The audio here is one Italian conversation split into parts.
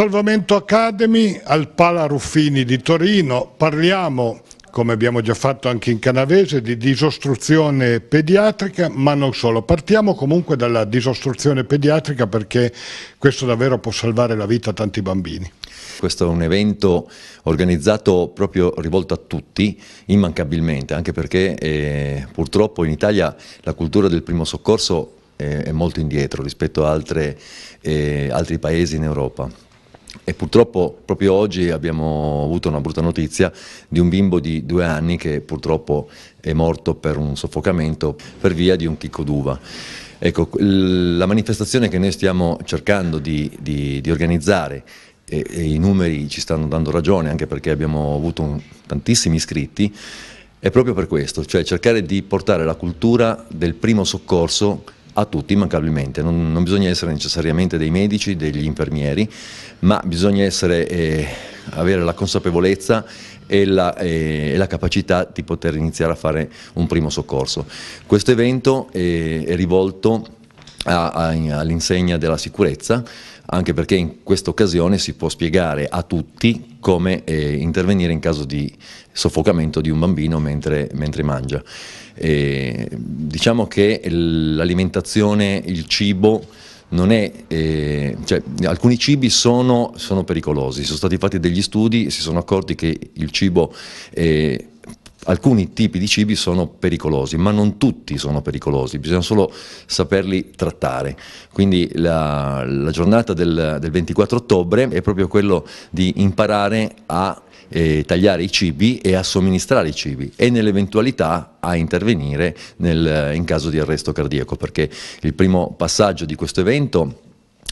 Salvamento Academy al Pala Ruffini di Torino parliamo, come abbiamo già fatto anche in canavese, di disostruzione pediatrica, ma non solo. Partiamo comunque dalla disostruzione pediatrica perché questo davvero può salvare la vita a tanti bambini. Questo è un evento organizzato proprio rivolto a tutti, immancabilmente, anche perché eh, purtroppo in Italia la cultura del primo soccorso eh, è molto indietro rispetto a altre, eh, altri paesi in Europa. E purtroppo proprio oggi abbiamo avuto una brutta notizia di un bimbo di due anni che purtroppo è morto per un soffocamento per via di un chicco d'uva. Ecco, la manifestazione che noi stiamo cercando di, di, di organizzare e, e, i numeri ci stanno dando ragione anche perché abbiamo avuto un, tantissimi iscritti, è proprio per questo, cioè cercare di portare la cultura del primo soccorso a tutti mancabilmente. non, non, bisogna essere necessariamente dei medici, degli infermieri, ma bisogna essere, eh, avere la consapevolezza e la, eh, e la, capacità di poter iniziare a fare un primo soccorso. Questo evento è, eh, è rivolto all'insegna della sicurezza, anche perché in questa occasione si può spiegare a tutti come eh, intervenire in caso di soffocamento di un bambino mentre, mentre mangia. E, diciamo che l'alimentazione, il cibo, è, eh, cioè, alcuni cibi sono, sono, pericolosi, sono stati fatti degli studi, si sono accorti che il cibo... Eh, alcuni tipi di cibi sono pericolosi, ma non tutti sono pericolosi, bisogna solo saperli trattare. Quindi la, la giornata del, del 24 ottobre è proprio quello di imparare a eh, tagliare i cibi e a somministrare i cibi e nell'eventualità a intervenire nel, in caso di arresto cardiaco perché il primo passaggio di questo evento è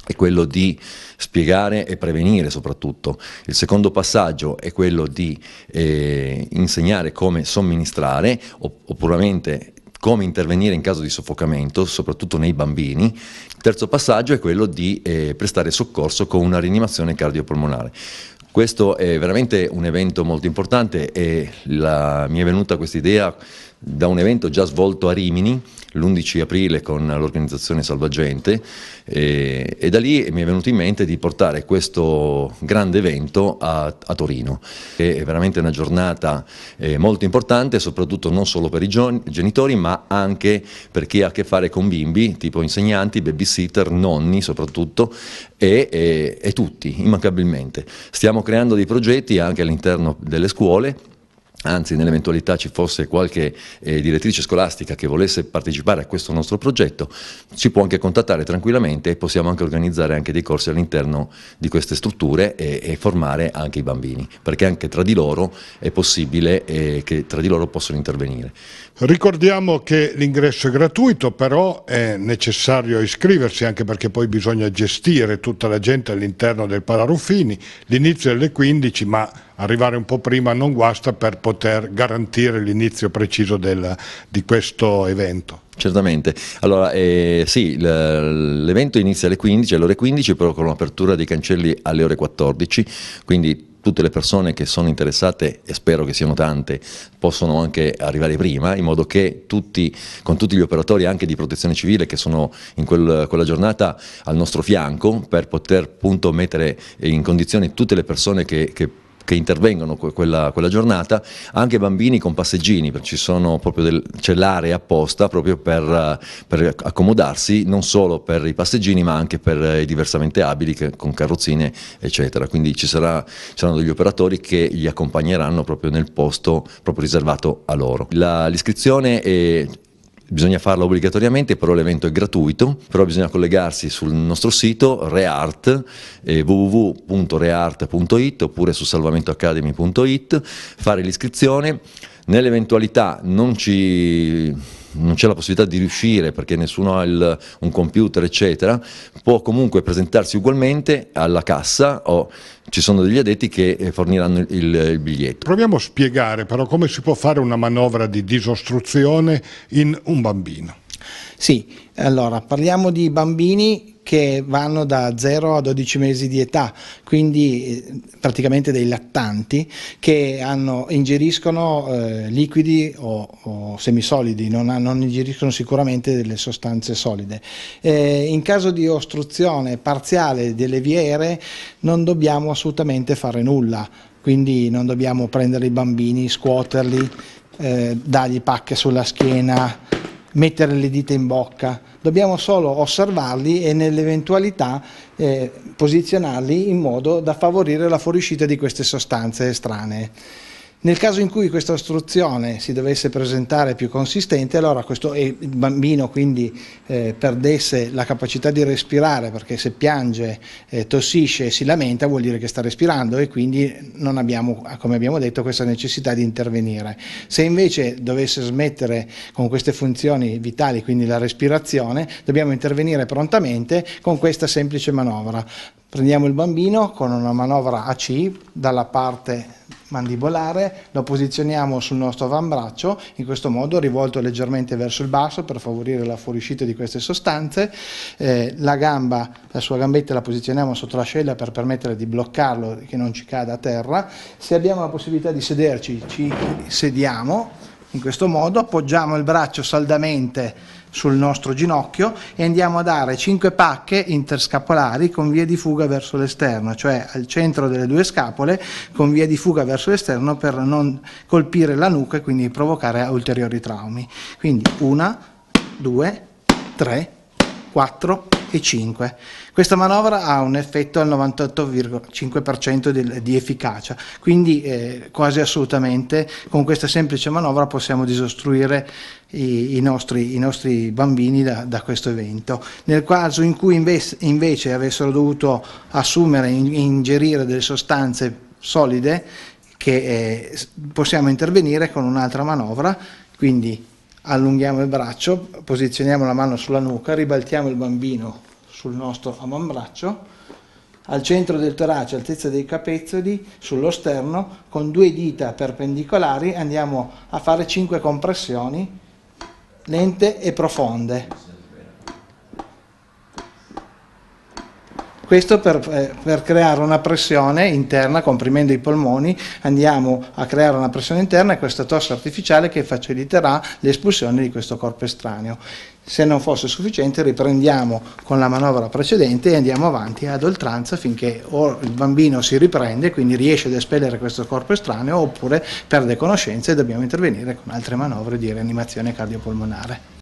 è quello di spiegare e prevenire soprattutto. Il secondo passaggio è quello di eh, insegnare come somministrare oppuramente come intervenire in caso di soffocamento, soprattutto nei bambini. Il terzo passaggio è quello di eh, prestare soccorso con una rianimazione cardiopolmonare. Questo è veramente un evento molto importante e la, mi è venuta questa idea da un evento già svolto a Rimini l'11 aprile con l'organizzazione Salvagente e, eh, e, da lì mi è venuto in mente di portare questo grande evento a, a Torino. È veramente una giornata eh, molto importante, soprattutto non solo per i genitori, ma anche per chi ha a che fare con bimbi, tipo insegnanti, babysitter, nonni soprattutto e, e, e tutti, immancabilmente. Stiamo creando dei progetti anche all'interno delle scuole anzi nell'eventualità ci fosse qualche eh, direttrice scolastica che volesse partecipare a questo nostro progetto, ci può anche contattare tranquillamente e possiamo anche organizzare anche dei corsi all'interno di queste strutture e, e, formare anche i bambini, perché anche tra di loro è possibile eh, che tra di loro possano intervenire. Ricordiamo che l'ingresso è gratuito, però è necessario iscriversi anche perché poi bisogna gestire tutta la gente all'interno del Palaruffini, l'inizio è alle 15 ma arrivare un po' prima non guasta per poter poter garantire l'inizio preciso del, di questo evento. Certamente, allora eh, sì, l'evento inizia alle 15, alle ore 15 però con l'apertura dei cancelli alle ore 14, quindi tutte le persone che sono interessate, e spero che siano tante, possono anche arrivare prima, in modo che tutti, con tutti gli operatori anche di protezione civile che sono in quel, quella giornata al nostro fianco, per poter appunto mettere in condizione tutte le persone che, che che intervengono quella, quella giornata, anche bambini con passeggini, perché c'è l'area apposta proprio per, per, accomodarsi non solo per i passeggini ma anche per i diversamente abili che, con carrozzine eccetera, quindi ci, sarà, ci, saranno degli operatori che li accompagneranno proprio nel posto proprio riservato a loro. l'iscrizione è, bisogna farlo obbligatoriamente, però l'evento è gratuito, però bisogna collegarsi sul nostro sito reart eh, www.reart.it oppure su salvamentoacademy.it, fare l'iscrizione, nell'eventualità non ci non c'è la possibilità di riuscire perché nessuno ha il, un computer eccetera, può comunque presentarsi ugualmente alla cassa o ci sono degli addetti che eh, forniranno il, il biglietto. Proviamo a spiegare però come si può fare una manovra di disostruzione in un bambino. Sì, allora parliamo di bambini che vanno da 0 a 12 mesi di età, quindi eh, praticamente dei lattanti che hanno, ingeriscono eh, liquidi o, o, semisolidi, non, non ingeriscono sicuramente delle sostanze solide. Eh, in caso di ostruzione parziale delle vie aeree non dobbiamo assolutamente fare nulla, quindi non dobbiamo prendere i bambini, scuoterli, eh, dargli pacche sulla schiena, mettere le dita in bocca, dobbiamo solo osservarli e nell'eventualità eh, posizionarli in modo da favorire la fuoriuscita di queste sostanze estranee. Nel caso in cui questa ostruzione si dovesse presentare più consistente, allora questo, e il bambino quindi eh, perdesse la capacità di respirare, perché se piange, eh, tossisce e si lamenta vuol dire che sta respirando e quindi non abbiamo, come abbiamo detto, questa necessità di intervenire. Se invece dovesse smettere con queste funzioni vitali, quindi la respirazione, dobbiamo intervenire prontamente con questa semplice manovra. Prendiamo il bambino con una manovra AC dalla parte mandibolare, lo posizioniamo sul nostro avambraccio, in questo modo rivolto leggermente verso il basso per favorire la fuoriuscita di queste sostanze, eh, la gamba, la sua gambetta la posizioniamo sotto l'ascella per permettere di bloccarlo, che non ci cada a terra, se abbiamo la possibilità di sederci ci sediamo, in questo modo appoggiamo il braccio saldamente sul nostro ginocchio e andiamo a dare 5 pacche interscapolari con via di fuga verso l'esterno, cioè al centro delle due scapole con via di fuga verso l'esterno per non colpire la nuca e quindi provocare ulteriori traumi. Quindi una, due, tre, quattro, anche 5. Questa manovra ha un effetto al 98,5% di, efficacia, quindi eh, quasi assolutamente con questa semplice manovra possiamo disostruire i, i, nostri, i nostri, bambini da, da, questo evento. Nel caso in cui invece, invece avessero dovuto assumere, e ingerire delle sostanze solide, che eh, possiamo intervenire con un'altra manovra, quindi allunghiamo il braccio, posizioniamo la mano sulla nuca, ribaltiamo il bambino sul nostro avambraccio, al centro del torace, altezza dei capezzoli, sullo sterno, con due dita perpendicolari andiamo a fare 5 compressioni lente e profonde. Questo per, eh, per, creare una pressione interna, comprimendo i polmoni, andiamo a creare una pressione interna e questa tosse artificiale che faciliterà l'espulsione di questo corpo estraneo. Se non fosse sufficiente riprendiamo con la manovra precedente e andiamo avanti ad oltranza finché o il bambino si riprende, quindi riesce ad espellere questo corpo estraneo, oppure perde conoscenza e dobbiamo intervenire con altre manovre di rianimazione cardiopolmonare.